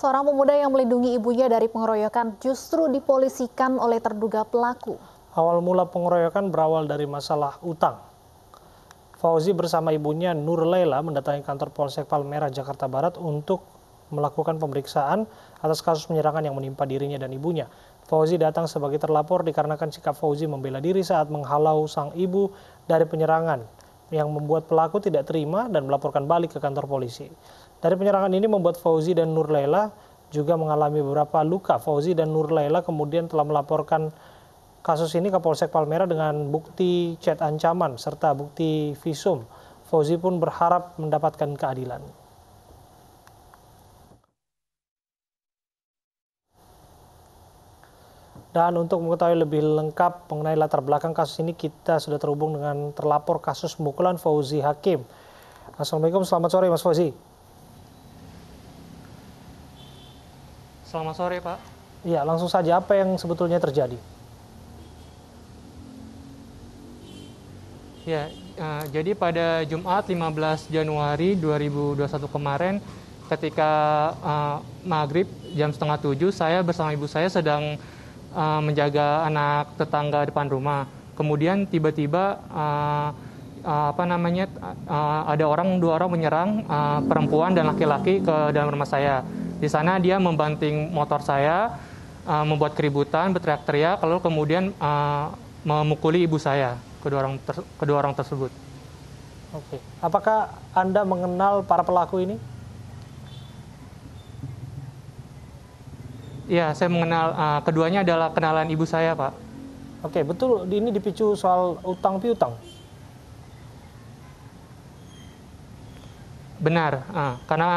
Seorang pemuda yang melindungi ibunya dari pengeroyokan justru dipolisikan oleh terduga pelaku. Awal mula pengeroyokan berawal dari masalah utang. Fauzi bersama ibunya Nur Leila mendatangi kantor Polsek Palmerah Jakarta Barat untuk melakukan pemeriksaan atas kasus penyerangan yang menimpa dirinya dan ibunya. Fauzi datang sebagai terlapor dikarenakan sikap Fauzi membela diri saat menghalau sang ibu dari penyerangan yang membuat pelaku tidak terima dan melaporkan balik ke kantor polisi. Dari penyerangan ini membuat Fauzi dan Nur Laila juga mengalami beberapa luka. Fauzi dan Nur Laila kemudian telah melaporkan kasus ini ke Polsek Palmera dengan bukti chat ancaman serta bukti visum. Fauzi pun berharap mendapatkan keadilan. Dan untuk mengetahui lebih lengkap mengenai latar belakang kasus ini, kita sudah terhubung dengan terlapor kasus mukulan Fauzi Hakim. Assalamualaikum, selamat sore Mas Fauzi. Selamat sore, Pak. Iya, langsung saja apa yang sebetulnya terjadi? Ya, uh, jadi pada Jumat 15 Januari 2021 kemarin ketika uh, maghrib jam setengah tujuh saya bersama ibu saya sedang uh, menjaga anak tetangga depan rumah. Kemudian tiba-tiba uh, uh, apa namanya uh, ada orang dua orang menyerang uh, perempuan dan laki-laki ke dalam rumah saya di sana dia membanting motor saya, uh, membuat keributan, berteriak-teriak, lalu kemudian uh, memukuli ibu saya, kedua orang ter kedua orang tersebut. Oke, okay. apakah Anda mengenal para pelaku ini? Ya, saya mengenal uh, keduanya adalah kenalan ibu saya, Pak. Oke, okay, betul ini dipicu soal utang piutang. Benar, uh, karena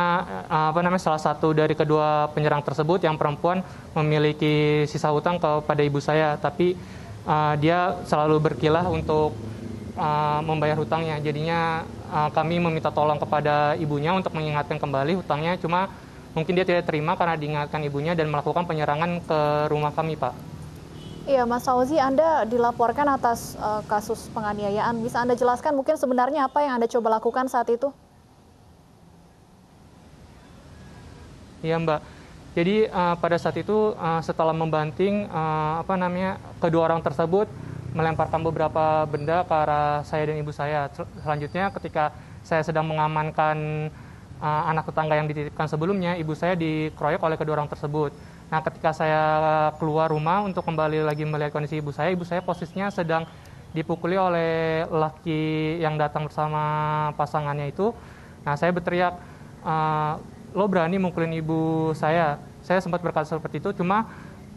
uh, apa namanya salah satu dari kedua penyerang tersebut yang perempuan memiliki sisa hutang kepada ibu saya, tapi uh, dia selalu berkilah untuk uh, membayar hutangnya. Jadinya uh, kami meminta tolong kepada ibunya untuk mengingatkan kembali hutangnya, cuma mungkin dia tidak terima karena diingatkan ibunya dan melakukan penyerangan ke rumah kami, Pak. Iya, Mas Fauzi, Anda dilaporkan atas uh, kasus penganiayaan. Bisa Anda jelaskan mungkin sebenarnya apa yang Anda coba lakukan saat itu? Iya Mbak. Jadi uh, pada saat itu uh, setelah membanting uh, apa namanya kedua orang tersebut melemparkan beberapa benda ke arah saya dan ibu saya. selanjutnya ketika saya sedang mengamankan uh, anak tetangga yang dititipkan sebelumnya, ibu saya dikeroyok oleh kedua orang tersebut. Nah, ketika saya keluar rumah untuk kembali lagi melihat kondisi ibu saya, ibu saya posisinya sedang dipukuli oleh laki yang datang bersama pasangannya itu. Nah, saya berteriak, uh, lo berani mukulin ibu saya saya sempat berkata seperti itu cuma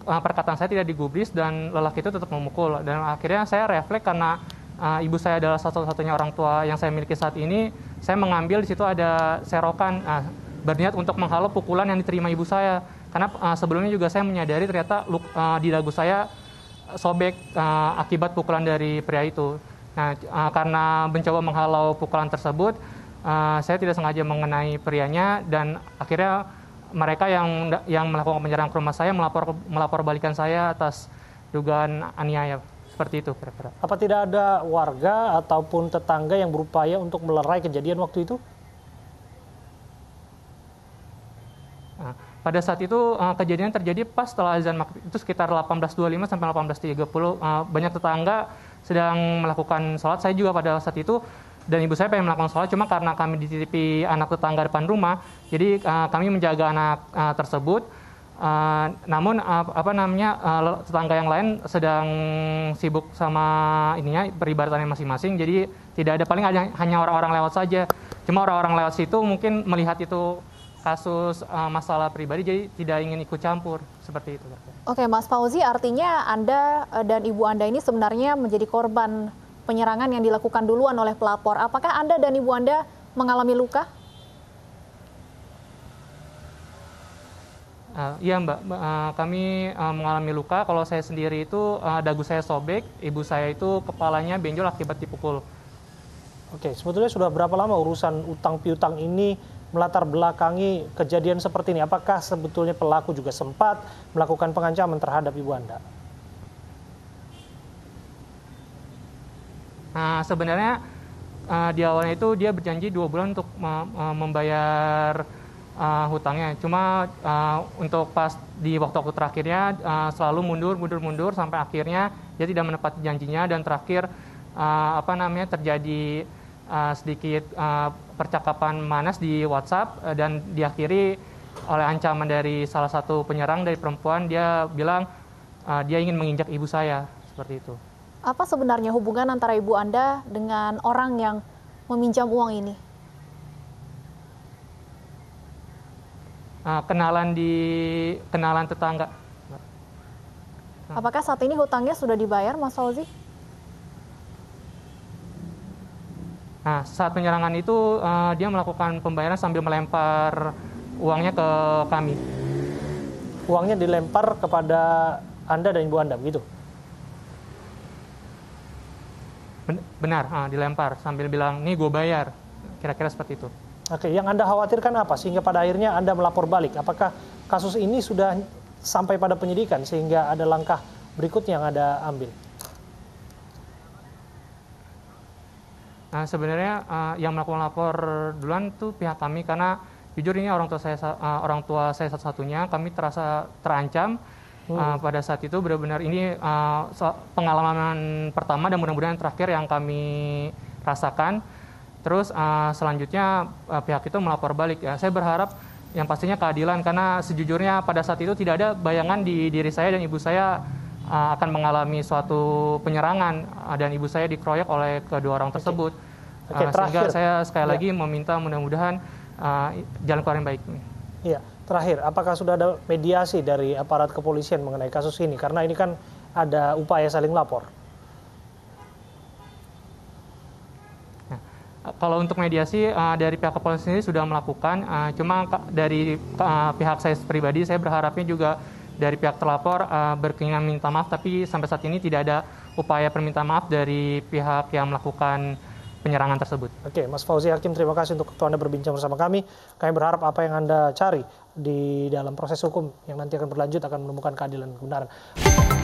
eh, perkataan saya tidak digubris dan lelaki itu tetap memukul dan akhirnya saya refleks karena uh, ibu saya adalah satu-satunya orang tua yang saya miliki saat ini saya mengambil di situ ada serokan uh, berniat untuk menghalau pukulan yang diterima ibu saya karena uh, sebelumnya juga saya menyadari ternyata uh, di dagu saya sobek uh, akibat pukulan dari pria itu nah karena mencoba menghalau pukulan tersebut Ah, saya tidak sengaja mengenai prianya dan akhirnya mereka yang yang melakukan penyerangan ke rumah saya melapor melapor balikan saya atas dugaan aniaya seperti itu kira-kira. Apa tidak ada warga ataupun tetangga yang berupaya untuk melerai kejadian waktu itu? Nah, pada saat itu ah, kejadian terjadi pas setelah azan maghrib itu sekitar 18.25 sampai 18.30 ah, banyak tetangga sedang melakukan sholat saya juga pada saat itu dan ibu saya pengen melakukan sholat cuma karena kami dititipi anak tetangga depan rumah jadi uh, kami menjaga anak uh, tersebut uh, namun uh, apa namanya uh, tetangga yang lain sedang sibuk sama ininya peribadatannya masing-masing jadi tidak ada paling ada hanya orang-orang lewat saja cuma orang-orang lewat situ mungkin melihat itu kasus uh, masalah pribadi jadi tidak ingin ikut campur seperti itu. Oke, Mas Fauzi artinya Anda dan ibu Anda ini sebenarnya menjadi korban penyerangan yang dilakukan duluan oleh pelapor. Apakah Anda dan Ibu Anda mengalami luka? Uh, iya mbak, uh, kami uh, mengalami luka. Kalau saya sendiri itu uh, dagu saya sobek, ibu saya itu kepalanya benjol akibat dipukul. Oke, sebetulnya sudah berapa lama urusan utang piutang ini melatar belakangi kejadian seperti ini? Apakah sebetulnya pelaku juga sempat melakukan pengancaman terhadap ibu anda? Nah, sebenarnya uh, di awalnya itu dia berjanji dua bulan untuk me me membayar uh, hutangnya. Cuma uh, untuk pas di waktu-waktu terakhirnya uh, selalu mundur, mundur, mundur sampai akhirnya dia tidak menepati janjinya dan terakhir uh, apa namanya terjadi uh, sedikit uh, percakapan manas di WhatsApp uh, dan diakhiri oleh ancaman dari salah satu penyerang dari perempuan dia bilang uh, dia ingin menginjak ibu saya seperti itu apa sebenarnya hubungan antara ibu Anda dengan orang yang meminjam uang ini? Uh, kenalan di kenalan tetangga. Nah. Apakah saat ini hutangnya sudah dibayar, Mas Fauzi? Nah, saat penyerangan itu uh, dia melakukan pembayaran sambil melempar uangnya ke kami. Uangnya dilempar kepada Anda dan ibu Anda, begitu? benar ah, dilempar sambil bilang nih gue bayar kira-kira seperti itu oke yang anda khawatirkan apa sehingga pada akhirnya anda melapor balik apakah kasus ini sudah sampai pada penyidikan sehingga ada langkah berikutnya yang anda ambil nah sebenarnya uh, yang melakukan lapor duluan tuh pihak kami karena jujur ini orang tua saya uh, orang tua saya satu-satunya kami terasa terancam Ah, hmm. Uh, pada saat itu benar-benar ini uh, pengalaman pertama dan mudah-mudahan terakhir yang kami rasakan. Terus uh, selanjutnya uh, pihak itu melapor balik ya. Saya berharap yang pastinya keadilan karena sejujurnya pada saat itu tidak ada bayangan di diri saya dan ibu saya uh, akan mengalami suatu penyerangan uh, dan ibu saya dikeroyok oleh kedua orang tersebut. Okay. Okay, uh, sehingga saya sekali ya. lagi meminta mudah-mudahan uh, jalan keluar yang baik. Iya. Terakhir, apakah sudah ada mediasi dari aparat kepolisian mengenai kasus ini? Karena ini kan ada upaya saling lapor. Ya. kalau untuk mediasi eh, dari pihak kepolisian ini sudah melakukan, eh, cuma dari eh, pihak saya pribadi saya berharapnya juga dari pihak terlapor berkeinginan minta maaf, tapi sampai saat ini tidak ada upaya permintaan maaf dari pihak yang melakukan penyerangan tersebut. Oke, Mas Fauzi Hakim, terima kasih untuk waktu Anda berbincang bersama kami. Kami berharap apa yang Anda cari di dalam proses hukum yang nanti akan berlanjut akan menemukan keadilan dan kebenaran.